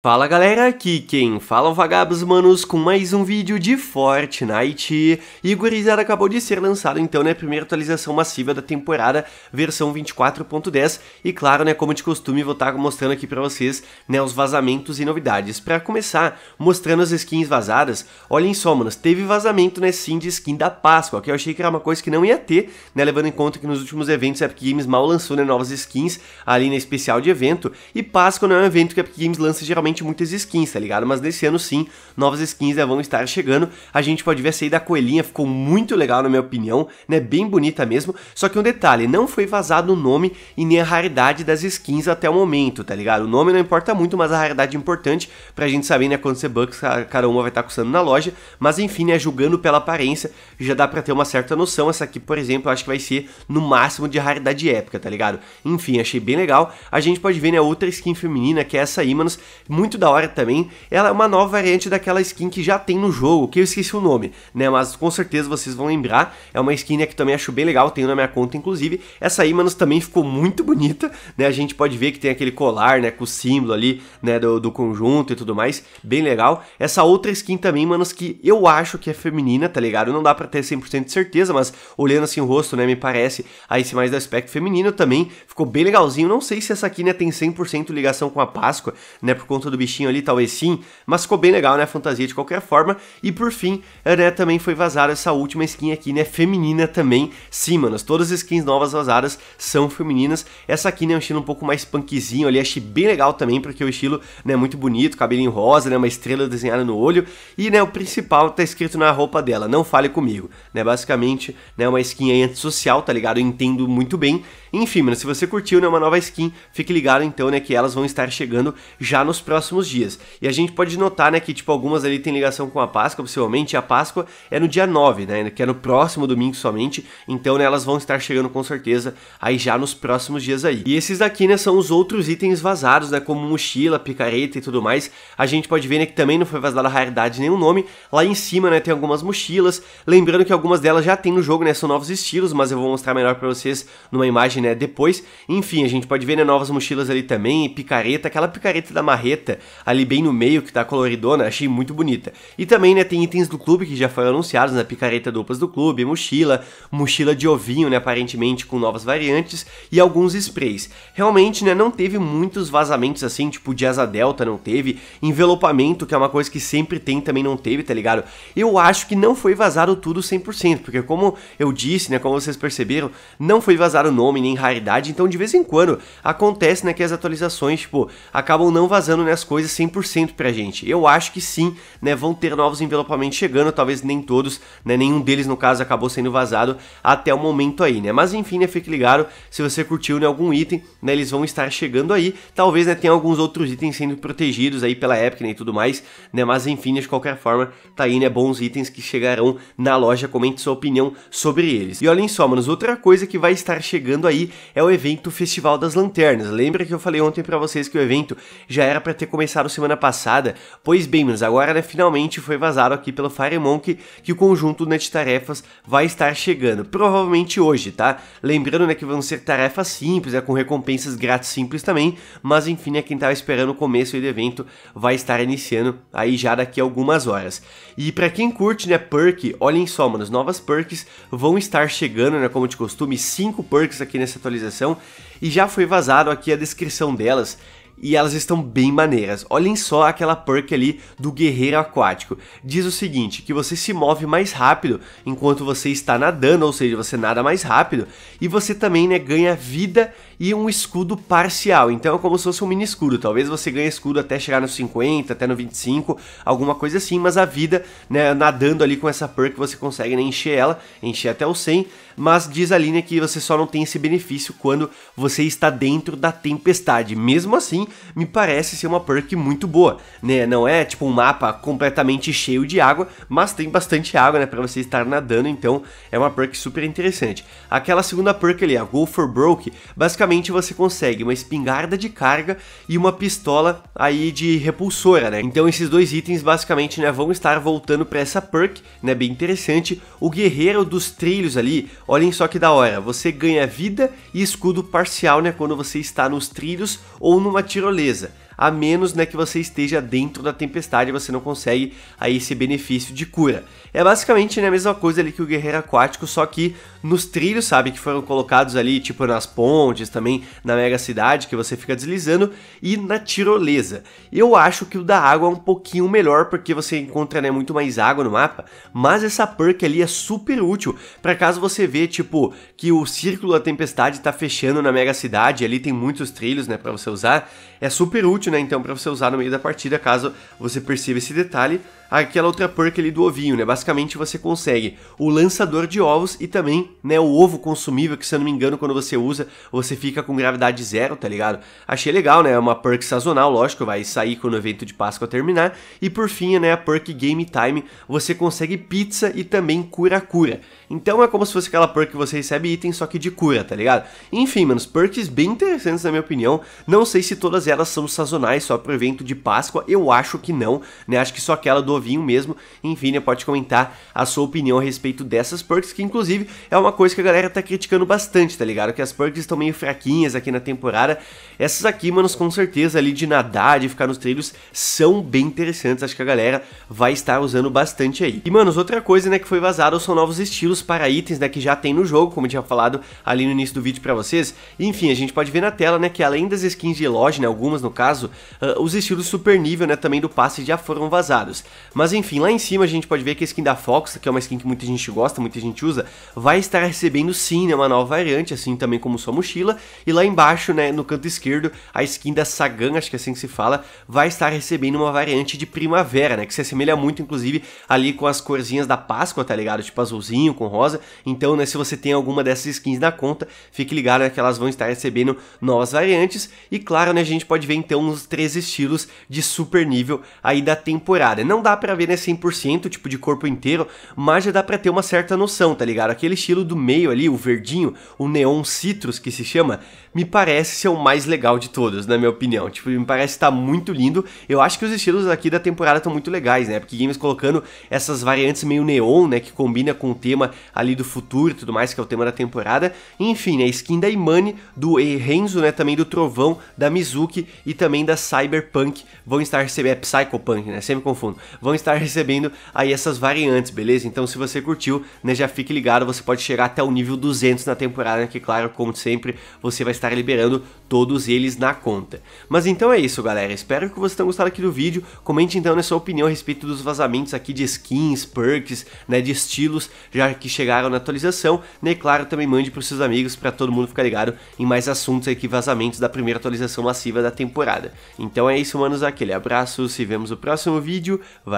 Fala galera, aqui quem fala é vagabos manos com mais um vídeo de Fortnite e gurizada acabou de ser lançado então né, a primeira atualização massiva da temporada versão 24.10 e claro né, como de costume vou estar tá mostrando aqui pra vocês né, os vazamentos e novidades Pra começar, mostrando as skins vazadas, olhem só manos, teve vazamento né sim de skin da Páscoa, que eu achei que era uma coisa que não ia ter, né, levando em conta que nos últimos eventos a Epic Games mal lançou né, novas skins ali na né, especial de evento e Páscoa não é um evento que a Epic Games lança geralmente muitas skins, tá ligado? Mas nesse ano sim, novas skins já né, vão estar chegando. A gente pode ver essa aí da coelhinha, ficou muito legal na minha opinião, né? Bem bonita mesmo. Só que um detalhe, não foi vazado o nome e nem a raridade das skins até o momento, tá ligado? O nome não importa muito, mas a raridade é importante pra gente saber, né, quantos bucks cada uma vai estar tá custando na loja. Mas enfim, né, julgando pela aparência, já dá pra ter uma certa noção. Essa aqui, por exemplo, eu acho que vai ser no máximo de raridade épica, tá ligado? Enfim, achei bem legal. A gente pode ver, né, outra skin feminina, que é essa aí, manos, muito da hora também. Ela é uma nova variante daquela skin que já tem no jogo, que eu esqueci o nome, né? Mas com certeza vocês vão lembrar. É uma skin né, que também acho bem legal, tenho na minha conta, inclusive. Essa aí, manos, também ficou muito bonita, né? A gente pode ver que tem aquele colar, né? Com o símbolo ali, né? Do, do conjunto e tudo mais. Bem legal. Essa outra skin também, manos, que eu acho que é feminina, tá ligado? Não dá pra ter 100% de certeza, mas olhando assim o rosto, né? Me parece a esse mais do aspecto feminino também. Ficou bem legalzinho. Não sei se essa aqui, né? Tem 100% ligação com a Páscoa, né? Por conta do bichinho ali, talvez sim, mas ficou bem legal, né? Fantasia de qualquer forma. E por fim, né, também foi vazada essa última skin aqui, né? Feminina também. Sim, manos, todas as skins novas vazadas são femininas. Essa aqui, né, um estilo um pouco mais punkzinho ali, achei bem legal também, porque o estilo, né, muito bonito, cabelinho rosa, né, uma estrela desenhada no olho. E, né, o principal tá escrito na roupa dela, não fale comigo, né? Basicamente, né, uma skin aí antissocial, tá ligado? Eu entendo muito bem. Enfim, mano, se você curtiu, né, uma nova skin, fique ligado então, né, que elas vão estar chegando já nos próximos próximos dias. E a gente pode notar, né, que tipo algumas ali tem ligação com a Páscoa, possivelmente, a Páscoa é no dia 9, né, que é no próximo domingo somente, então né, elas vão estar chegando com certeza aí já nos próximos dias aí. E esses daqui, né, são os outros itens vazados, né, como mochila, picareta e tudo mais. A gente pode ver, né, que também não foi vazada a raridade nenhum nome. Lá em cima, né, tem algumas mochilas, lembrando que algumas delas já tem no jogo, né, são novos estilos, mas eu vou mostrar melhor para vocês numa imagem, né, depois. Enfim, a gente pode ver, né, novas mochilas ali também, picareta, aquela picareta da marreta preta, ali bem no meio, que tá coloridona, achei muito bonita. E também, né, tem itens do clube que já foram anunciados, na né, picareta duplas do clube, mochila, mochila de ovinho, né, aparentemente com novas variantes, e alguns sprays. Realmente, né, não teve muitos vazamentos assim, tipo de asa delta não teve, envelopamento, que é uma coisa que sempre tem, também não teve, tá ligado? Eu acho que não foi vazado tudo 100%, porque como eu disse, né, como vocês perceberam, não foi vazado nome nem raridade, então de vez em quando acontece, né, que as atualizações, tipo, acabam não vazando, né, as coisas 100% pra gente. Eu acho que sim, né, vão ter novos envelopamentos chegando, talvez nem todos, né, nenhum deles no caso acabou sendo vazado até o momento aí, né? Mas enfim, né, fique ligado, se você curtiu né, algum item, né, eles vão estar chegando aí. Talvez, né, tenha alguns outros itens sendo protegidos aí pela Epic né, e tudo mais, né? Mas enfim, né, de qualquer forma, tá aí, né, bons itens que chegarão na loja, comente sua opinião sobre eles. E olhem só, manos, outra coisa que vai estar chegando aí é o evento Festival das Lanternas. Lembra que eu falei ontem para vocês que o evento já era para ter começaram semana passada. Pois bem, mas agora né, finalmente foi vazado aqui pelo Firemonk que o conjunto né, de tarefas vai estar chegando. Provavelmente hoje, tá? Lembrando né, que vão ser tarefas simples, né, com recompensas grátis simples também. Mas enfim, né, quem estava esperando o começo do evento vai estar iniciando aí já daqui a algumas horas. E para quem curte né, perk, olhem só, mano, as novas perks vão estar chegando, né, como de costume, 5 perks aqui nessa atualização. E já foi vazado aqui a descrição delas e elas estão bem maneiras. Olhem só aquela perk ali do guerreiro aquático. Diz o seguinte, que você se move mais rápido enquanto você está nadando, ou seja, você nada mais rápido, e você também né, ganha vida e um escudo parcial. Então é como se fosse um mini escudo. Talvez você ganhe escudo até chegar nos 50, até no 25, alguma coisa assim, mas a vida, né, nadando ali com essa perk, você consegue né, encher ela, encher até o 100, mas diz a linha que você só não tem esse benefício quando você está dentro da tempestade. Mesmo assim, me parece ser uma perk muito boa, né? Não é tipo um mapa completamente cheio de água, mas tem bastante água, né, para você estar nadando, então é uma perk super interessante. Aquela segunda perk ali, a Go for Broke, basicamente Basicamente você consegue uma espingarda de carga e uma pistola aí de repulsora, né? Então esses dois itens basicamente né, vão estar voltando para essa perk, né? Bem interessante. O guerreiro dos trilhos ali, olhem só que da hora. Você ganha vida e escudo parcial, né? Quando você está nos trilhos ou numa tirolesa a menos né, que você esteja dentro da tempestade, você não consegue aí esse benefício de cura. É basicamente né, a mesma coisa ali que o guerreiro aquático, só que nos trilhos, sabe, que foram colocados ali, tipo nas pontes, também na mega cidade, que você fica deslizando, e na tirolesa. Eu acho que o da água é um pouquinho melhor, porque você encontra né, muito mais água no mapa, mas essa perk ali é super útil para caso você vê, tipo, que o círculo da tempestade está fechando na mega cidade, ali tem muitos trilhos, né, para você usar, é super útil útil, né? Então, para você usar no meio da partida, caso você perceba esse detalhe aquela outra perk ali do ovinho, né? Basicamente você consegue o lançador de ovos e também, né, o ovo consumível, que se eu não me engano, quando você usa, você fica com gravidade zero, tá ligado? Achei legal, né? É uma perk sazonal, lógico, vai sair quando o evento de Páscoa terminar. E por fim, né, a perk Game Time, você consegue pizza e também cura-cura. Então é como se fosse aquela perk que você recebe item, só que de cura, tá ligado? Enfim, mano, perks bem interessantes na minha opinião. Não sei se todas elas são sazonais só pro evento de Páscoa, eu acho que não, né? Acho que só aquela do novinho mesmo. Enfim, né, pode comentar a sua opinião a respeito dessas perks, que inclusive é uma coisa que a galera tá criticando bastante, tá ligado? Que as perks estão meio fraquinhas aqui na temporada. Essas aqui, manos, com certeza ali de nadar, de ficar nos trilhos, são bem interessantes. Acho que a galera vai estar usando bastante aí. E, manos, outra coisa, né, que foi vazada são novos estilos para itens, né, que já tem no jogo, como eu tinha falado ali no início do vídeo para vocês. Enfim, a gente pode ver na tela, né, que além das skins de loja, né, algumas no caso, uh, os estilos super nível, né, também do passe já foram vazados. Mas enfim, lá em cima a gente pode ver que a skin da Fox, que é uma skin que muita gente gosta, muita gente usa, vai estar recebendo sim né, uma nova variante, assim também como sua mochila. E lá embaixo, né, no canto esquerdo, a skin da Sagan, acho que é assim que se fala, vai estar recebendo uma variante de primavera, né, que se assemelha muito, inclusive, ali com as corzinhas da Páscoa, tá ligado? Tipo azulzinho, com rosa. Então, né, se você tem alguma dessas skins na conta, fique ligado né, que elas vão estar recebendo novas variantes. E claro, né, a gente pode ver então os três estilos de super nível aí da temporada. Não dá pra ver, né, 100%, tipo, de corpo inteiro, mas já dá pra ter uma certa noção, tá ligado? Aquele estilo do meio ali, o verdinho, o neon citrus que se chama, me parece ser o mais legal de todos, na minha opinião. Tipo, me parece estar tá muito lindo. Eu acho que os estilos aqui da temporada estão muito legais, né? Porque Games colocando essas variantes meio neon, né, que combina com o tema ali do futuro e tudo mais, que é o tema da temporada. Enfim, né, skin da Imani, do Renzo, né, também do Trovão, da Mizuki e também da Cyberpunk vão estar... É, Psychopunk, né? Sempre confundo vão estar recebendo aí essas variantes, beleza? Então se você curtiu, né, já fique ligado, você pode chegar até o nível 200 na temporada, que claro, como sempre, você vai estar liberando todos eles na conta. Mas então é isso, galera, espero que vocês tenham gostado aqui do vídeo, comente então na sua opinião a respeito dos vazamentos aqui de skins, perks, né, de estilos, já que chegaram na atualização, né, e claro, também mande para os seus amigos, para todo mundo ficar ligado em mais assuntos aqui, vazamentos da primeira atualização massiva da temporada. Então é isso, manos, aquele abraço, se vemos no próximo vídeo, valeu!